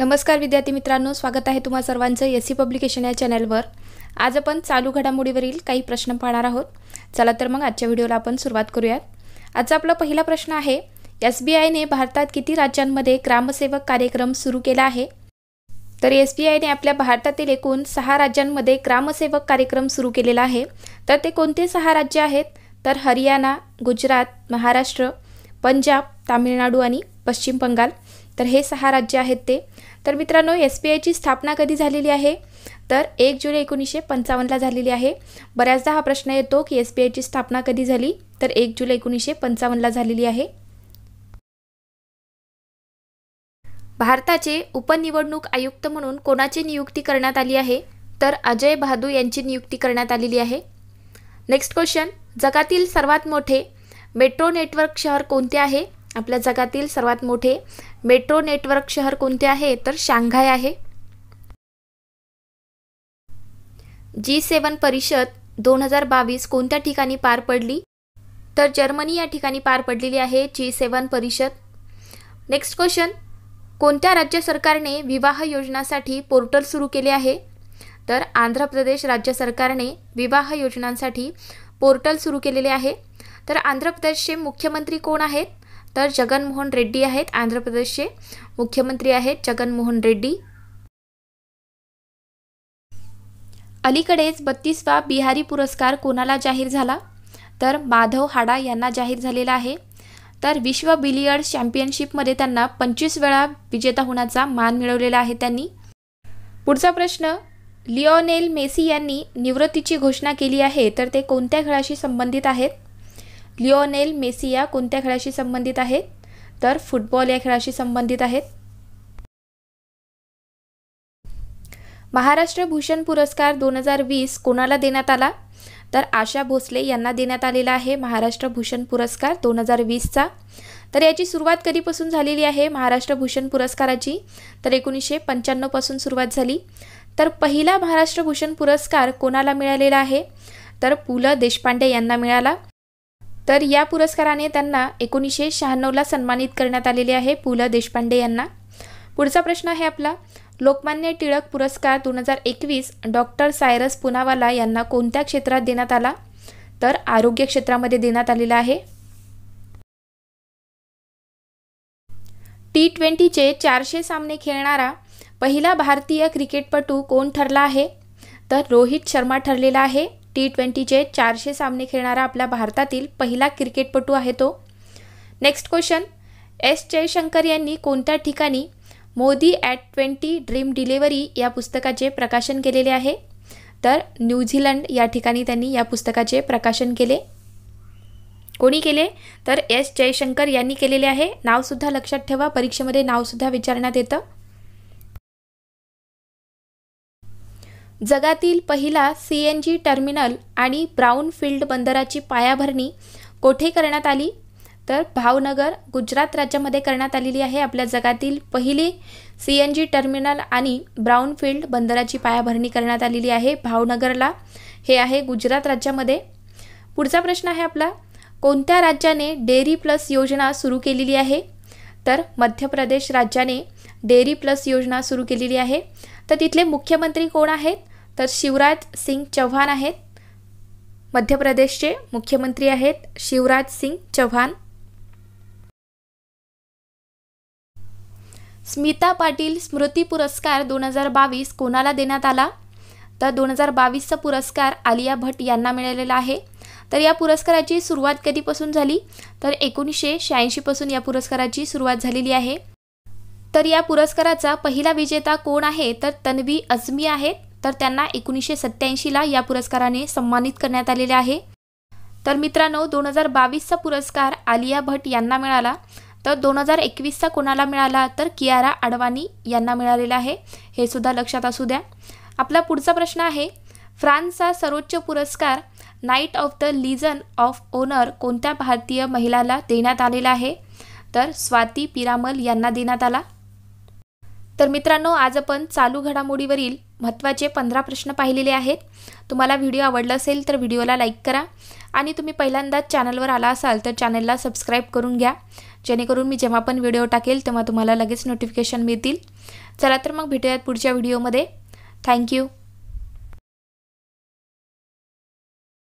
नमस्कार विद्यार्थी मित्रांनो स्वागत आहे तुम्हा सर्वांचं एस सी पब्लिकेशन या चॅनलवर आज आपण चालू घडामोडीवरील काही प्रश्न पाहणार आहोत चला तर मग आजच्या व्हिडिओला आपण सुरुवात करूयात आजचा आपला पहिला प्रश्न आहे एस बी आयने भारतात किती राज्यांमध्ये ग्रामसेवक कार्यक्रम सुरू केला आहे तर एस बी आयने आपल्या भारतातील एकूण सहा राज्यांमध्ये ग्रामसेवक कार्यक्रम सुरू केलेला आहे तर ते कोणते सहा राज्य आहेत तर हरियाणा गुजरात महाराष्ट्र पंजाब तामिळनाडू आणि पश्चिम बंगाल तर हे सहा राज्य आहेत ते तर मित्रांनो एस बी आयची स्थापना कधी झालेली आहे तर एक जुलै एकोणीसशे पंचावन्नला झालेली आहे बऱ्याचदा हा प्रश्न येतो की एस बी आयची स्थापना कधी झाली तर एक जुलै एकोणीसशे पंचावन्नला झालेली आहे भारताचे उपनिवडणूक आयुक्त म्हणून कोणाची नियुक्ती करण्यात आली आहे तर अजय बहादूर यांची नियुक्ती करण्यात आलेली आहे नेक्स्ट क्वेश्चन जगातील सर्वात मोठे मेट्रो नेटवर्क शहर कोणते आहे आपल्या जगातील सर्वात मोठे मेट्रो नेटवर्क शहर कोणते आहे तर शांघाय आहे जी सेवन परिषद दोन हजार बावीस कोणत्या ठिकाणी पार पडली तर जर्मनी या ठिकाणी पार पडलेली आहे जी सेवन परिषद नेक्स्ट क्वेश्चन कोणत्या राज्य सरकारने विवाह योजनासाठी पोर्टल सुरू केले आहे तर आंध्र प्रदेश राज्य सरकारने विवाह योजनांसाठी पोर्टल सुरू केलेले आहे तर आंध्र प्रदेशचे मुख्यमंत्री कोण आहेत तर जगनमोहन रेड्डी आहेत आंध्र प्रदेशचे मुख्यमंत्री आहेत जगनमोहन रेड्डी अलीकडेच बत्तीसवा बिहारी पुरस्कार कोणाला जाहीर झाला तर माधव हाडा यांना जाहीर झालेला आहे तर विश्व बिलियर्ड चॅम्पियनशिपमध्ये त्यांना पंचवीस वेळा विजेता होण्याचा मान मिळवलेला आहे त्यांनी पुढचा प्रश्न लिओनेल मेसी यांनी निवृत्तीची घोषणा केली आहे तर ते कोणत्या खेळाशी संबंधित आहेत लिओनेल मेसी या कोणत्या खेळाशी संबंधित आहेत तर फुटबॉल या खेळाशी संबंधित आहेत महाराष्ट्र भूषण पुरस्कार दोन हजार वीस कोणाला देण्यात आला तर आशा भोसले यांना देण्यात आलेला आहे महाराष्ट्र भूषण पुरस्कार दोन हजार वीसचा तर याची सुरुवात कधीपासून झालेली आहे महाराष्ट्र भूषण पुरस्काराची तर एकोणीसशे पंच्याण्णवपासून सुरुवात झाली तर पहिला महाराष्ट्र भूषण पुरस्कार कोणाला मिळालेला आहे तर पु ल देशपांडे यांना मिळाला तर या पुरस्काराने त्यांना एकोणीसशे शहाण्णवला सन्मानित करण्यात आलेले आहे पु ल देशपांडे यांना पुढचा प्रश्न आहे आपला लोकमान्य टिळक पुरस्कार दोन हजार एकवीस डॉक्टर सायरस पुनावाला यांना कोणत्या क्षेत्रात देण्यात आला तर आरोग्य क्षेत्रामध्ये देण्यात आलेला आहे टी ट्वेंटीचे चारशे सामने खेळणारा पहिला भारतीय क्रिकेटपटू कोण ठरला आहे तर रोहित शर्मा ठरलेला आहे टी ट्वेंटीचे चारशे सामने खेळणारा आपल्या भारतातील पहिला क्रिकेटपटू आहे तो नेक्स्ट क्वेश्चन एस जयशंकर यांनी कोणत्या ठिकाणी Modi at twenty dream delivery या पुस्तकाचे प्रकाशन केलेले आहे तर न्यूझीलंड या ठिकाणी त्यांनी या पुस्तकाचे प्रकाशन केले कोणी केले तर एस जयशंकर यांनी केलेले आहे नावसुद्धा लक्षात ठेवा परीक्षेमध्ये नावसुद्धा विचारण्यात येतं जगातील पहिला सी एन जी टर्मिनल आणि ब्राऊन फील्ड बंदराची पायाभरणी कोठे करण्यात आली तर भावनगर गुजरात राज्यामध्ये करण्यात आलेली आहे आपल्या जगातील पहिली सी एन जी टर्मिनल आणि ब्राऊन फील्ड बंदराची पायाभरणी करण्यात आलेली आहे भावनगरला हे आहे गुजरात राज्यामध्ये पुढचा प्रश्न आहे आपला कोणत्या राज्याने डेअरी प्लस योजना सुरू केलेली आहे तर मध्य प्रदेश राज्याने डेअरी प्लस योजना सुरू केलेली आहे तर तिथले मुख्यमंत्री कोण आहेत तर शिवराज सिंग चौहान आहेत मध्य प्रदेशचे मुख्यमंत्री आहेत शिवराज सिंग चौहान स्मिता पाटील स्मृती पुरस्कार दोन हजार बावीस कोणाला देण्यात आला तर दोन हजार बावीसचा पुरस्कार आलिया भट यांना मिळालेला आहे तर या पुरस्काराची सुरुवात कधीपासून झाली तर एकोणीसशे शहाऐंशीपासून या पुरस्काराची सुरुवात झालेली आहे तर या पुरस्काराचा पहिला विजेता कोण आहे तर तन्वी अजमी आहेत तर त्यांना एकोणीसशे सत्त्याऐंशीला या पुरस्काराने सन्मानित करण्यात आलेले आहे तर मित्रांनो दोन हजार बावीसचा पुरस्कार आलिया भट यांना मिळाला तर दोन हजार एकवीसचा कोणाला मिळाला तर कियारा आडवाणी यांना मिळालेला आहे हे सुद्धा लक्षात असू द्या आपला पुढचा प्रश्न आहे फ्रान्सचा सर्वोच्च पुरस्कार knight of the legion of honour कोणत्या भारतीय महिलाला देण्यात आलेला आहे तर स्वाती पिरामल यांना देण्यात आला तर मित्रांनो आज आपण चालू घडामोडीवरील महत्त्वाचे पंधरा प्रश्न पाहिलेले आहेत तुम्हाला व्हिडिओ आवडला असेल तर व्हिडिओला लाईक करा आणि तुम्ही पहिल्यांदाच चॅनलवर आला असाल तर चॅनलला सबस्क्राईब करून घ्या जेणेकरून मी जेव्हा पण व्हिडिओ टाकेल तेव्हा तुम्हाला लगेच नोटिफिकेशन मिळतील चला तर मग भेटूयात पुढच्या व्हिडिओमध्ये थँक्यू